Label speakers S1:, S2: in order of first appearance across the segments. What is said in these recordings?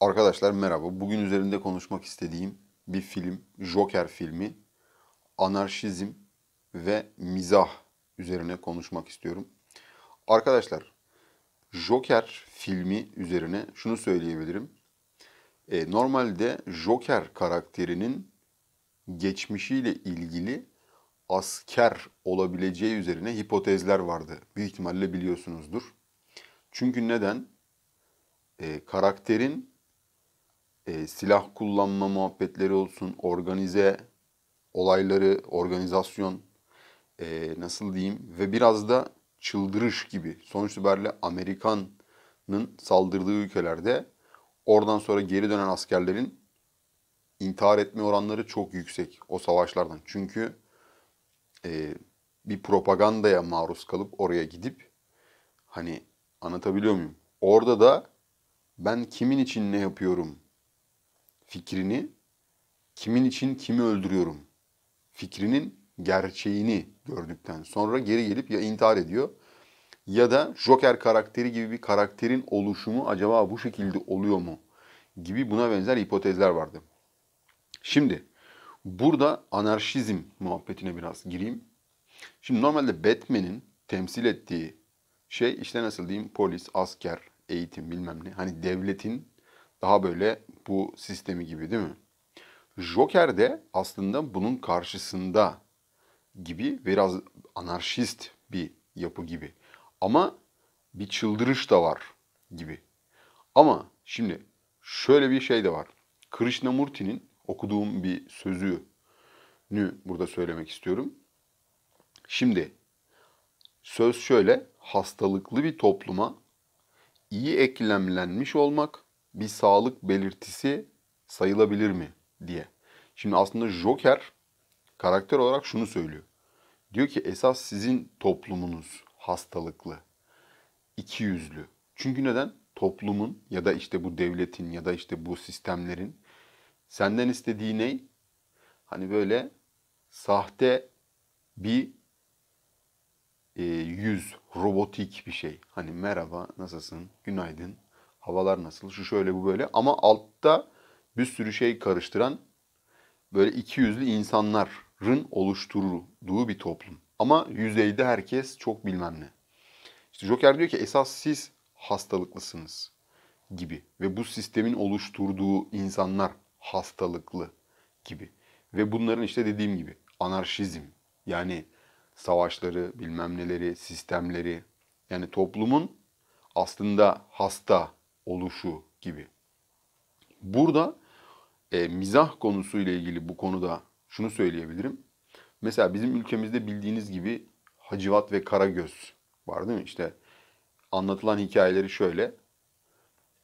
S1: Arkadaşlar merhaba. Bugün üzerinde konuşmak istediğim bir film, Joker filmi. Anarşizm ve mizah üzerine konuşmak istiyorum. Arkadaşlar, Joker filmi üzerine şunu söyleyebilirim. E, normalde Joker karakterinin geçmişiyle ilgili asker olabileceği üzerine hipotezler vardı. Büyük ihtimalle biliyorsunuzdur. Çünkü neden? E, karakterin e, silah kullanma muhabbetleri olsun, organize olayları, organizasyon e, nasıl diyeyim ve biraz da çıldırış gibi. Sonuç itibariyle Amerikan'ın saldırdığı ülkelerde oradan sonra geri dönen askerlerin intihar etme oranları çok yüksek o savaşlardan. Çünkü e, bir propagandaya maruz kalıp oraya gidip hani anlatabiliyor muyum? Orada da ben kimin için ne yapıyorum fikrini kimin için kimi öldürüyorum fikrinin gerçeğini gördükten sonra geri gelip ya intihar ediyor ya da Joker karakteri gibi bir karakterin oluşumu acaba bu şekilde oluyor mu gibi buna benzer hipotezler vardı. Şimdi burada anarşizm muhabbetine biraz gireyim. Şimdi normalde Batman'in temsil ettiği şey işte nasıl diyeyim polis, asker, eğitim bilmem ne. Hani devletin daha böyle bu sistemi gibi değil mi? Joker de aslında bunun karşısında gibi biraz anarşist bir yapı gibi. Ama bir çıldırış da var gibi. Ama şimdi şöyle bir şey de var. Krishnamurti'nin okuduğum bir sözünü burada söylemek istiyorum. Şimdi söz şöyle hastalıklı bir topluma iyi eklemlenmiş olmak bir sağlık belirtisi sayılabilir mi diye. Şimdi aslında Joker karakter olarak şunu söylüyor. Diyor ki esas sizin toplumunuz hastalıklı, iki yüzlü. Çünkü neden? Toplumun ya da işte bu devletin ya da işte bu sistemlerin senden istediği ne? Hani böyle sahte bir e, yüz, robotik bir şey. Hani merhaba, nasılsın, günaydın, havalar nasıl, şu şöyle bu böyle ama altta bir sürü şey karıştıran böyle iki yüzlü insanların oluşturduğu bir toplum. Ama yüzeyde herkes çok bilmem ne. İşte Joker diyor ki esas siz hastalıklısınız gibi ve bu sistemin oluşturduğu insanlar hastalıklı gibi. Ve bunların işte dediğim gibi anarşizm yani savaşları, bilmem neleri, sistemleri yani toplumun aslında hasta, oluşu gibi. Burada e, mizah konusuyla ilgili bu konuda şunu söyleyebilirim. Mesela bizim ülkemizde bildiğiniz gibi Hacivat ve Karagöz var değil mi? İşte anlatılan hikayeleri şöyle.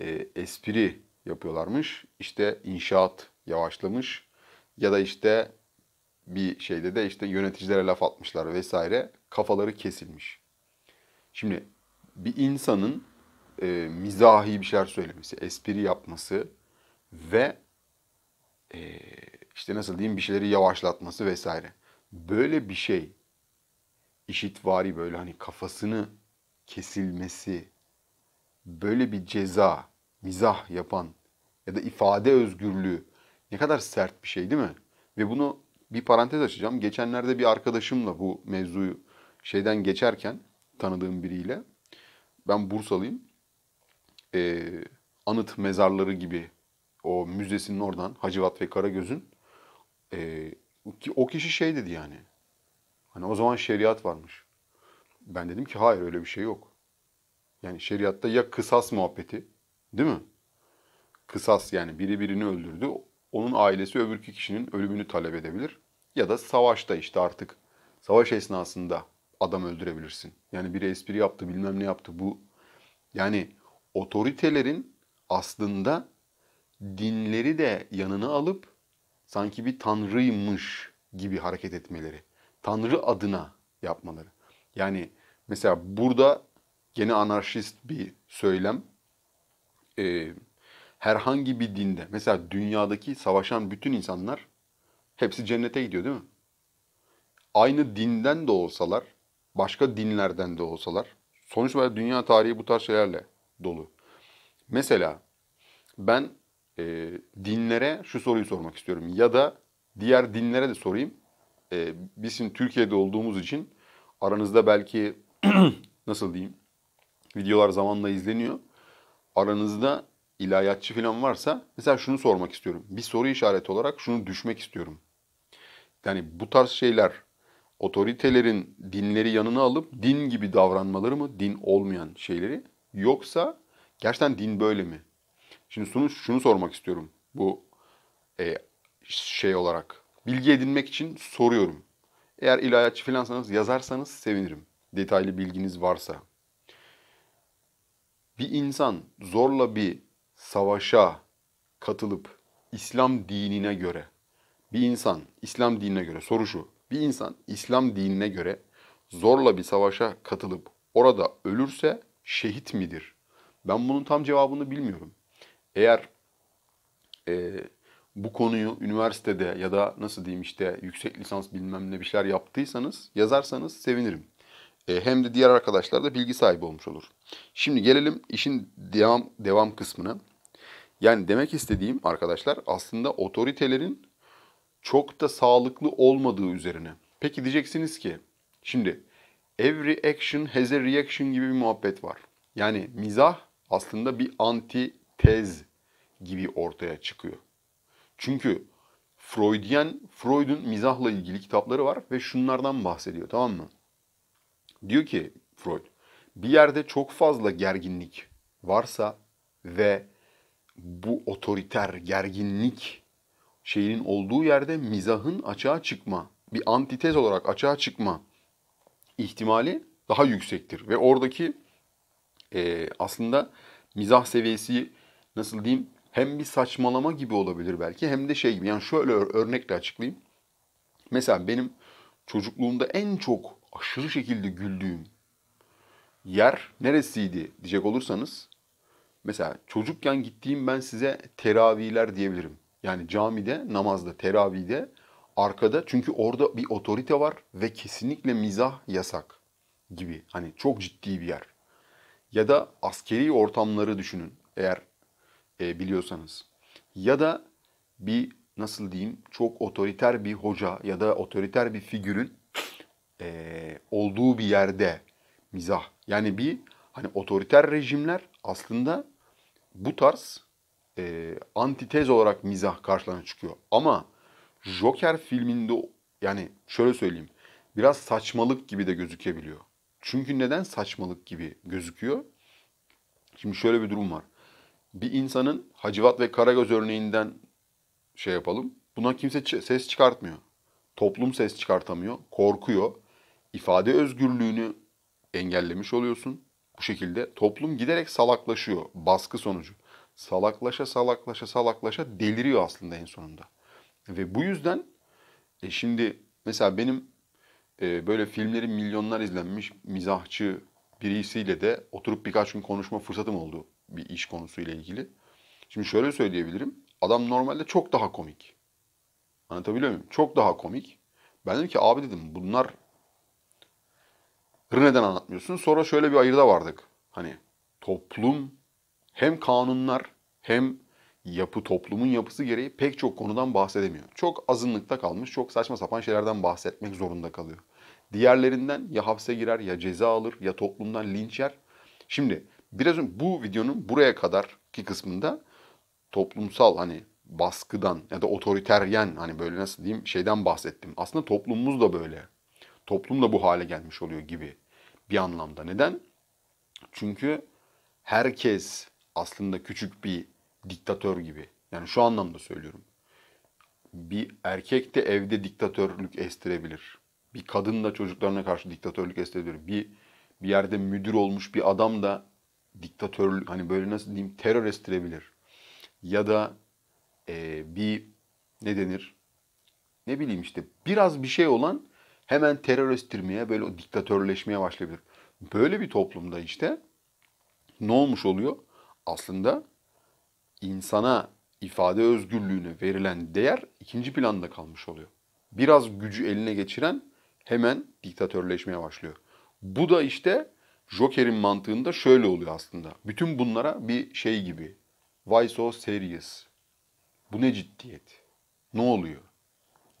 S1: E, espri yapıyorlarmış. İşte inşaat yavaşlamış. Ya da işte bir şeyde de işte yöneticilere laf atmışlar vesaire. Kafaları kesilmiş. Şimdi bir insanın e, mizahi bir şeyler söylemesi, espri yapması ve e, işte nasıl diyeyim bir şeyleri yavaşlatması vesaire. Böyle bir şey işitvari böyle hani kafasını kesilmesi, böyle bir ceza, mizah yapan ya da ifade özgürlüğü ne kadar sert bir şey değil mi? Ve bunu bir parantez açacağım. Geçenlerde bir arkadaşımla bu mevzuyu şeyden geçerken tanıdığım biriyle ben Bursalıyım e, anıt mezarları gibi o müzesinin oradan Hacivat ve Karagöz'ün e, o kişi şey dedi yani. Hani o zaman şeriat varmış. Ben dedim ki hayır öyle bir şey yok. Yani şeriatta ya kısas muhabbeti değil mi? Kısas yani biri birini öldürdü. Onun ailesi öbürkü kişinin ölümünü talep edebilir. Ya da savaşta işte artık savaş esnasında adam öldürebilirsin. Yani biri espri yaptı bilmem ne yaptı bu. Yani otoritelerin aslında dinleri de yanına alıp sanki bir tanrıymış gibi hareket etmeleri. Tanrı adına yapmaları. Yani mesela burada gene anarşist bir söylem. Ee, herhangi bir dinde, mesela dünyadaki savaşan bütün insanlar hepsi cennete gidiyor değil mi? Aynı dinden de olsalar, başka dinlerden de olsalar, sonuç olarak dünya tarihi bu tarz şeylerle dolu. Mesela ben e, dinlere şu soruyu sormak istiyorum ya da diğer dinlere de sorayım. E, biz şimdi Türkiye'de olduğumuz için aranızda belki nasıl diyeyim videolar zamanla izleniyor. Aranızda ilahiyatçı falan varsa mesela şunu sormak istiyorum. Bir soru işareti olarak şunu düşmek istiyorum. Yani bu tarz şeyler otoritelerin dinleri yanına alıp din gibi davranmaları mı, din olmayan şeyleri Yoksa gerçekten din böyle mi? Şimdi şunu, şunu sormak istiyorum bu e, şey olarak. Bilgi edinmek için soruyorum. Eğer ilahiyatçı filansanız yazarsanız sevinirim. Detaylı bilginiz varsa. Bir insan zorla bir savaşa katılıp İslam dinine göre bir insan İslam dinine göre soru şu. Bir insan İslam dinine göre zorla bir savaşa katılıp orada ölürse şehit midir? Ben bunun tam cevabını bilmiyorum. Eğer e, bu konuyu üniversitede ya da nasıl diyeyim işte yüksek lisans bilmem ne bir şeyler yaptıysanız yazarsanız sevinirim. E, hem de diğer arkadaşlar da bilgi sahibi olmuş olur. Şimdi gelelim işin devam devam kısmına. Yani demek istediğim arkadaşlar aslında otoritelerin çok da sağlıklı olmadığı üzerine. Peki diyeceksiniz ki şimdi every action has a reaction gibi bir muhabbet var. Yani mizah aslında bir antitez gibi ortaya çıkıyor. Çünkü Freudian, Freud'un mizahla ilgili kitapları var ve şunlardan bahsediyor tamam mı? Diyor ki Freud, bir yerde çok fazla gerginlik varsa ve bu otoriter gerginlik şeyinin olduğu yerde mizahın açığa çıkma, bir antitez olarak açığa çıkma ihtimali daha yüksektir. Ve oradaki e, aslında mizah seviyesi nasıl diyeyim hem bir saçmalama gibi olabilir belki hem de şey gibi. Yani şöyle örnekle açıklayayım. Mesela benim çocukluğumda en çok aşırı şekilde güldüğüm yer neresiydi diyecek olursanız mesela çocukken gittiğim ben size teravihler diyebilirim. Yani camide, namazda, teravihde arkada çünkü orada bir otorite var ve kesinlikle mizah yasak gibi. Hani çok ciddi bir yer. Ya da askeri ortamları düşünün eğer e, biliyorsanız. Ya da bir nasıl diyeyim çok otoriter bir hoca ya da otoriter bir figürün e, olduğu bir yerde mizah. Yani bir hani otoriter rejimler aslında bu tarz e, antitez olarak mizah karşılarına çıkıyor. Ama Joker filminde yani şöyle söyleyeyim. Biraz saçmalık gibi de gözükebiliyor. Çünkü neden saçmalık gibi gözüküyor? Şimdi şöyle bir durum var. Bir insanın Hacivat ve Karagöz örneğinden şey yapalım. Buna kimse ses çıkartmıyor. Toplum ses çıkartamıyor, korkuyor. İfade özgürlüğünü engellemiş oluyorsun. Bu şekilde toplum giderek salaklaşıyor baskı sonucu. Salaklaşa salaklaşa salaklaşa deliriyor aslında en sonunda. Ve bu yüzden e şimdi mesela benim e, böyle filmleri milyonlar izlenmiş mizahçı birisiyle de oturup birkaç gün konuşma fırsatım oldu bir iş konusuyla ilgili. Şimdi şöyle söyleyebilirim. Adam normalde çok daha komik. Anlatabiliyor muyum? Çok daha komik. Ben dedim ki abi dedim bunlar neden anlatmıyorsun? Sonra şöyle bir ayırda vardık. Hani toplum hem kanunlar hem yapı, toplumun yapısı gereği pek çok konudan bahsedemiyor. Çok azınlıkta kalmış, çok saçma sapan şeylerden bahsetmek zorunda kalıyor. Diğerlerinden ya hapse girer, ya ceza alır, ya toplumdan linç yer. Şimdi biraz bu videonun buraya kadarki kısmında toplumsal hani baskıdan ya da otoriteryen hani böyle nasıl diyeyim şeyden bahsettim. Aslında toplumumuz da böyle. Toplum da bu hale gelmiş oluyor gibi bir anlamda. Neden? Çünkü herkes aslında küçük bir diktatör gibi. Yani şu anlamda söylüyorum. Bir erkek de evde diktatörlük estirebilir. Bir kadın da çocuklarına karşı diktatörlük estirebilir. Bir bir yerde müdür olmuş bir adam da diktatörlük hani böyle nasıl diyeyim terör estirebilir. Ya da e, bir ne denir? Ne bileyim işte biraz bir şey olan hemen terör estirmeye böyle o diktatörleşmeye başlayabilir. Böyle bir toplumda işte ne olmuş oluyor? Aslında insana ifade özgürlüğüne verilen değer ikinci planda kalmış oluyor. Biraz gücü eline geçiren hemen diktatörleşmeye başlıyor. Bu da işte Joker'in mantığında şöyle oluyor aslında. Bütün bunlara bir şey gibi. Why so serious? Bu ne ciddiyet? Ne oluyor?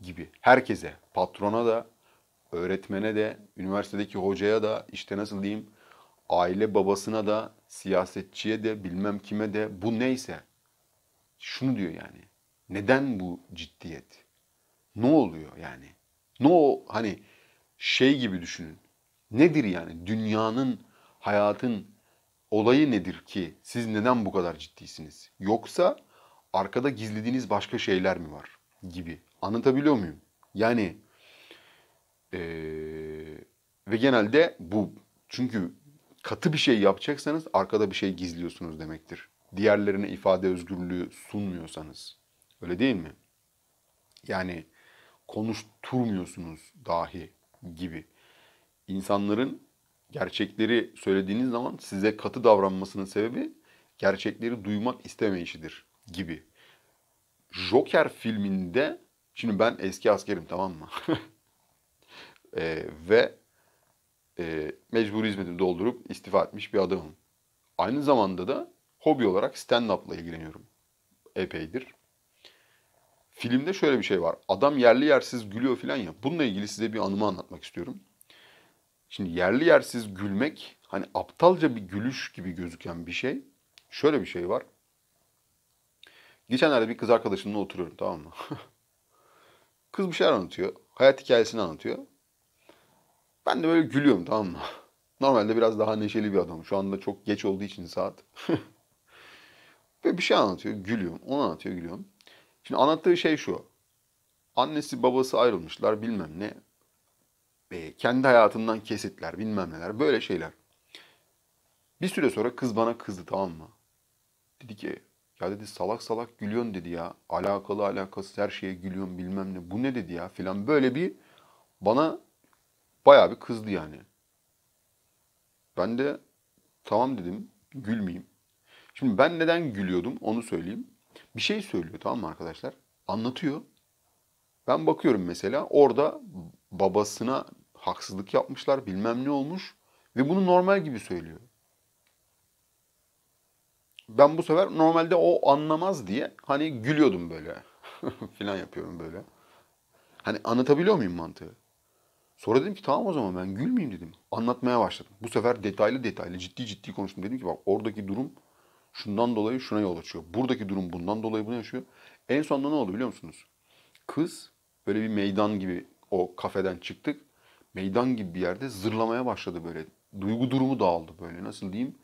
S1: Gibi. Herkese, patrona da, öğretmene de, üniversitedeki hocaya da, işte nasıl diyeyim, aile babasına da, siyasetçiye de, bilmem kime de, bu neyse şunu diyor yani. Neden bu ciddiyet? Ne oluyor yani? Ne o hani şey gibi düşünün. Nedir yani dünyanın, hayatın olayı nedir ki siz neden bu kadar ciddisiniz? Yoksa arkada gizlediğiniz başka şeyler mi var gibi. Anlatabiliyor muyum? Yani ee, ve genelde bu çünkü katı bir şey yapacaksanız arkada bir şey gizliyorsunuz demektir diğerlerine ifade özgürlüğü sunmuyorsanız. Öyle değil mi? Yani konuşturmuyorsunuz dahi gibi. İnsanların gerçekleri söylediğiniz zaman size katı davranmasının sebebi gerçekleri duymak istemeyişidir gibi. Joker filminde şimdi ben eski askerim tamam mı? e, ve e, mecbur hizmetimi doldurup istifa etmiş bir adamım. Aynı zamanda da hobi olarak stand-up'la ilgileniyorum. Epeydir. Filmde şöyle bir şey var. Adam yerli yersiz gülüyor falan ya. Bununla ilgili size bir anımı anlatmak istiyorum. Şimdi yerli yersiz gülmek hani aptalca bir gülüş gibi gözüken bir şey. Şöyle bir şey var. Geçenlerde bir kız arkadaşımla oturuyorum tamam mı? kız bir şeyler anlatıyor. Hayat hikayesini anlatıyor. Ben de böyle gülüyorum tamam mı? Normalde biraz daha neşeli bir adamım. Şu anda çok geç olduğu için saat. Ve bir şey anlatıyor. Gülüyorum. Onu anlatıyor gülüyorum. Şimdi anlattığı şey şu. Annesi babası ayrılmışlar bilmem ne. E, kendi hayatından kesitler bilmem neler. Böyle şeyler. Bir süre sonra kız bana kızdı tamam mı? Dedi ki ya dedi salak salak gülüyorsun dedi ya. Alakalı alakası her şeye gülüyorsun bilmem ne. Bu ne dedi ya filan. Böyle bir bana bayağı bir kızdı yani. Ben de tamam dedim gülmeyeyim. Şimdi ben neden gülüyordum onu söyleyeyim. Bir şey söylüyor tamam mı arkadaşlar? Anlatıyor. Ben bakıyorum mesela orada babasına haksızlık yapmışlar bilmem ne olmuş ve bunu normal gibi söylüyor. Ben bu sefer normalde o anlamaz diye hani gülüyordum böyle filan yapıyorum böyle. Hani anlatabiliyor muyum mantığı? Sonra dedim ki tamam o zaman ben gülmeyeyim dedim. Anlatmaya başladım. Bu sefer detaylı detaylı ciddi ciddi konuştum. Dedim ki bak oradaki durum şundan dolayı şuna yol açıyor. Buradaki durum bundan dolayı bunu yaşıyor. En sonunda ne oldu biliyor musunuz? Kız böyle bir meydan gibi o kafeden çıktık. Meydan gibi bir yerde zırlamaya başladı böyle. Duygu durumu dağıldı böyle nasıl diyeyim?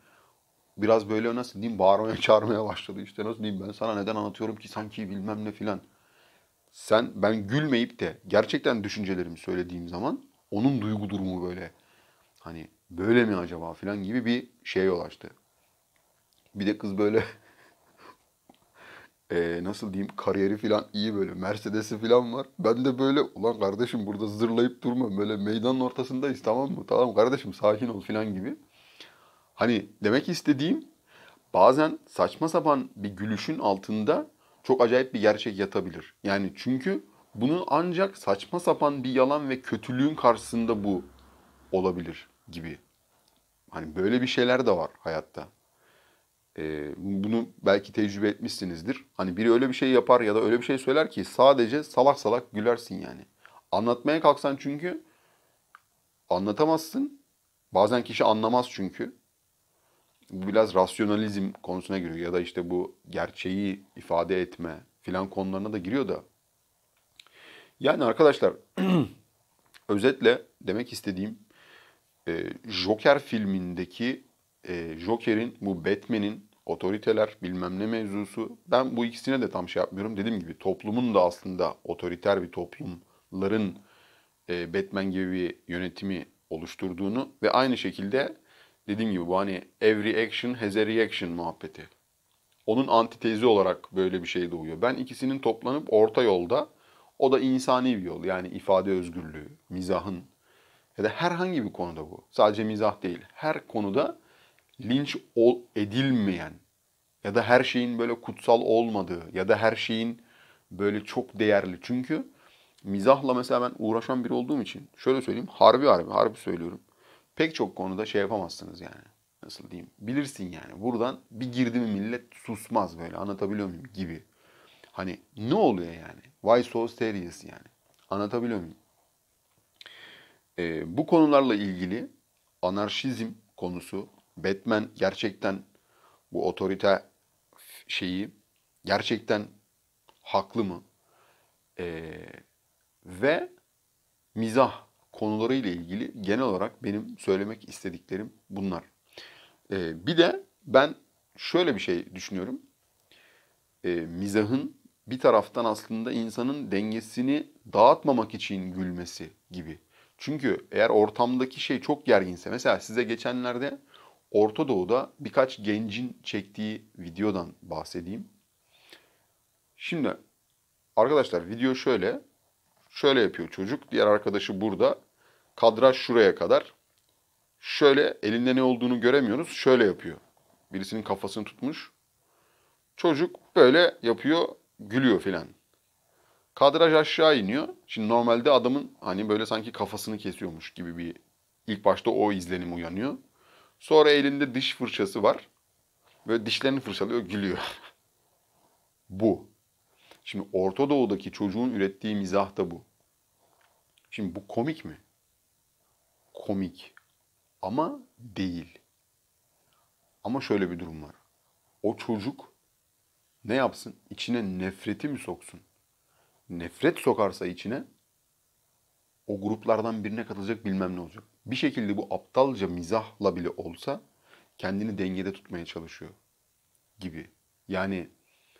S1: Biraz böyle nasıl diyeyim bağırmaya çağırmaya başladı işte nasıl diyeyim ben sana neden anlatıyorum ki sanki bilmem ne filan. Sen ben gülmeyip de gerçekten düşüncelerimi söylediğim zaman onun duygu durumu böyle hani böyle mi acaba filan gibi bir şeye yol açtı. Bir de kız böyle e, nasıl diyeyim kariyeri falan iyi böyle Mercedes'i falan var. Ben de böyle ulan kardeşim burada zırlayıp durma böyle meydanın ortasındayız tamam mı? Tamam kardeşim sakin ol falan gibi. Hani demek istediğim bazen saçma sapan bir gülüşün altında çok acayip bir gerçek yatabilir. Yani çünkü bunu ancak saçma sapan bir yalan ve kötülüğün karşısında bu olabilir gibi. Hani böyle bir şeyler de var hayatta. Ee, bunu belki tecrübe etmişsinizdir. Hani biri öyle bir şey yapar ya da öyle bir şey söyler ki sadece salak salak gülersin yani. Anlatmaya kalksan çünkü anlatamazsın. Bazen kişi anlamaz çünkü. Bu biraz rasyonalizm konusuna giriyor ya da işte bu gerçeği ifade etme filan konularına da giriyor da. Yani arkadaşlar özetle demek istediğim e, Joker filmindeki e, Joker'in, bu Batman'in, otoriteler bilmem ne mevzusu. Ben bu ikisine de tam şey yapmıyorum. Dediğim gibi toplumun da aslında otoriter bir toplumların e, Batman gibi bir yönetimi oluşturduğunu ve aynı şekilde dediğim gibi bu hani every action has a reaction muhabbeti. Onun antitezi olarak böyle bir şey doğuyor. Ben ikisinin toplanıp orta yolda o da insani bir yol. Yani ifade özgürlüğü, mizahın ya da herhangi bir konuda bu. Sadece mizah değil. Her konuda linç edilmeyen ya da her şeyin böyle kutsal olmadığı ya da her şeyin böyle çok değerli. Çünkü mizahla mesela ben uğraşan biri olduğum için şöyle söyleyeyim harbi harbi harbi söylüyorum. Pek çok konuda şey yapamazsınız yani. Nasıl diyeyim? Bilirsin yani. Buradan bir girdi mi millet susmaz böyle anlatabiliyor muyum gibi. Hani ne oluyor yani? Why so serious yani? Anlatabiliyor muyum? Ee, bu konularla ilgili anarşizm konusu Batman gerçekten bu otorite şeyi gerçekten haklı mı? Ee, ve mizah konularıyla ilgili genel olarak benim söylemek istediklerim bunlar. Ee, bir de ben şöyle bir şey düşünüyorum. Ee, mizahın bir taraftan aslında insanın dengesini dağıtmamak için gülmesi gibi. Çünkü eğer ortamdaki şey çok gerginse, mesela size geçenlerde Orta Doğu'da birkaç gencin çektiği videodan bahsedeyim. Şimdi arkadaşlar video şöyle. Şöyle yapıyor çocuk. Diğer arkadaşı burada. Kadraj şuraya kadar. Şöyle elinde ne olduğunu göremiyoruz. Şöyle yapıyor. Birisinin kafasını tutmuş. Çocuk böyle yapıyor. Gülüyor filan. Kadraj aşağı iniyor. Şimdi normalde adamın hani böyle sanki kafasını kesiyormuş gibi bir ilk başta o izlenim uyanıyor. Sonra elinde diş fırçası var. ve dişlerini fırçalıyor, gülüyor. bu. Şimdi Orta Doğu'daki çocuğun ürettiği mizah da bu. Şimdi bu komik mi? Komik. Ama değil. Ama şöyle bir durum var. O çocuk ne yapsın? İçine nefreti mi soksun? Nefret sokarsa içine o gruplardan birine katılacak bilmem ne olacak bir şekilde bu aptalca mizahla bile olsa kendini dengede tutmaya çalışıyor gibi. Yani